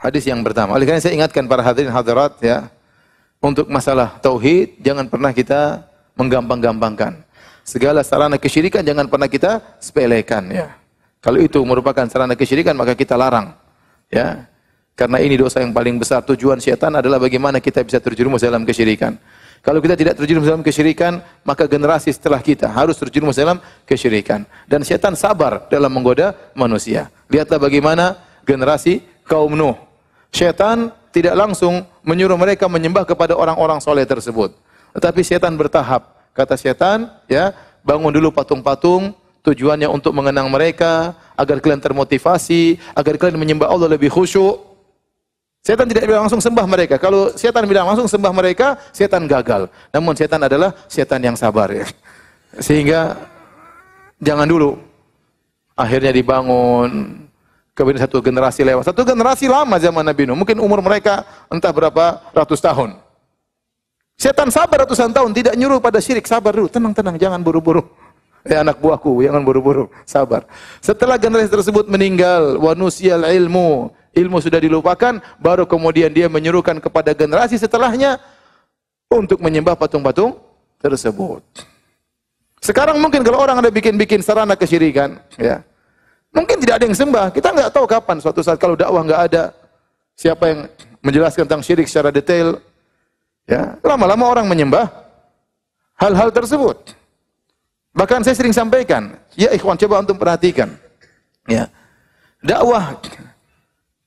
Hadis yang pertama. Oleh karena saya ingatkan para hadirin hadirat ya, untuk masalah tauhid jangan pernah kita menggampang-gampangkan. Segala sarana kesyirikan jangan pernah kita sepelekan ya. Kalau itu merupakan sarana kesyirikan maka kita larang. Ya. Karena ini dosa yang paling besar. Tujuan setan adalah bagaimana kita bisa terjerumus dalam kesyirikan. Kalau kita tidak terjerumus dalam kesyirikan, maka generasi setelah kita harus terjerumus dalam kesyirikan. Dan setan sabar dalam menggoda manusia. Lihatlah bagaimana generasi kaum Nuh Syaitan tidak langsung menyuruh mereka menyembah kepada orang-orang soleh tersebut. Tetapi setan bertahap. Kata setan, ya, bangun dulu patung-patung, tujuannya untuk mengenang mereka, agar kalian termotivasi, agar kalian menyembah Allah lebih khusyuk. Setan tidak bilang langsung sembah mereka. Kalau setan bilang langsung sembah mereka, setan gagal. Namun setan adalah setan yang sabar. Ya. Sehingga jangan dulu. Akhirnya dibangun kemudian satu generasi lewat. Satu generasi lama zaman Nabi Nuh, mungkin umur mereka entah berapa ratus tahun. Setan sabar ratusan tahun, tidak nyuruh pada syirik, sabar dulu, tenang-tenang, jangan buru-buru. ya anak buahku, jangan buru-buru, sabar. Setelah generasi tersebut meninggal, wanusial ilmu, ilmu sudah dilupakan, baru kemudian dia menyuruhkan kepada generasi setelahnya untuk menyembah patung-patung tersebut. Sekarang mungkin kalau orang ada bikin-bikin sarana kesyirikan, ya Mungkin tidak ada yang sembah. Kita nggak tahu kapan suatu saat kalau dakwah nggak ada. Siapa yang menjelaskan tentang syirik secara detail. Ya, lama-lama orang menyembah hal-hal tersebut. Bahkan saya sering sampaikan, ya ikhwan coba untuk perhatikan. Ya. Dakwah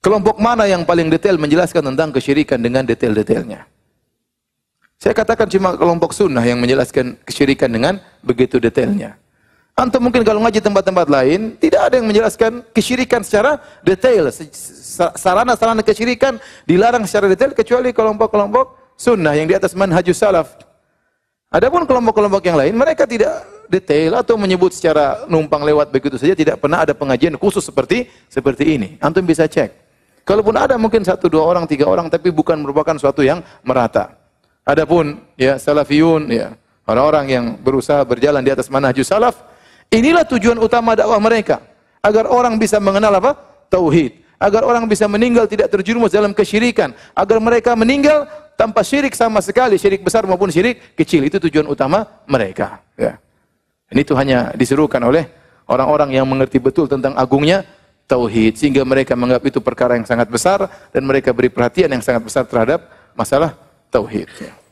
kelompok mana yang paling detail menjelaskan tentang kesyirikan dengan detail-detailnya? Saya katakan cuma kelompok sunnah yang menjelaskan kesyirikan dengan begitu detailnya. Antum mungkin kalau ngaji tempat-tempat lain, tidak ada yang menjelaskan kesyirikan secara detail. Sarana-sarana kesyirikan dilarang secara detail kecuali kelompok-kelompok sunnah yang di atas manhaj salaf. Adapun kelompok-kelompok yang lain, mereka tidak detail atau menyebut secara numpang lewat begitu saja, tidak pernah ada pengajian khusus seperti seperti ini. Antum bisa cek. Kalaupun ada mungkin satu dua orang, tiga orang, tapi bukan merupakan suatu yang merata. Adapun ya salafiyun ya orang-orang yang berusaha berjalan di atas manhaj salaf, Inilah tujuan utama dakwah mereka, agar orang bisa mengenal apa? Tauhid. Agar orang bisa meninggal tidak terjerumus dalam kesyirikan, agar mereka meninggal tanpa syirik sama sekali, syirik besar maupun syirik kecil. Itu tujuan utama mereka. Ya. Ini itu hanya diserukan oleh orang-orang yang mengerti betul tentang agungnya tauhid sehingga mereka menganggap itu perkara yang sangat besar dan mereka beri perhatian yang sangat besar terhadap masalah tauhid. Ya.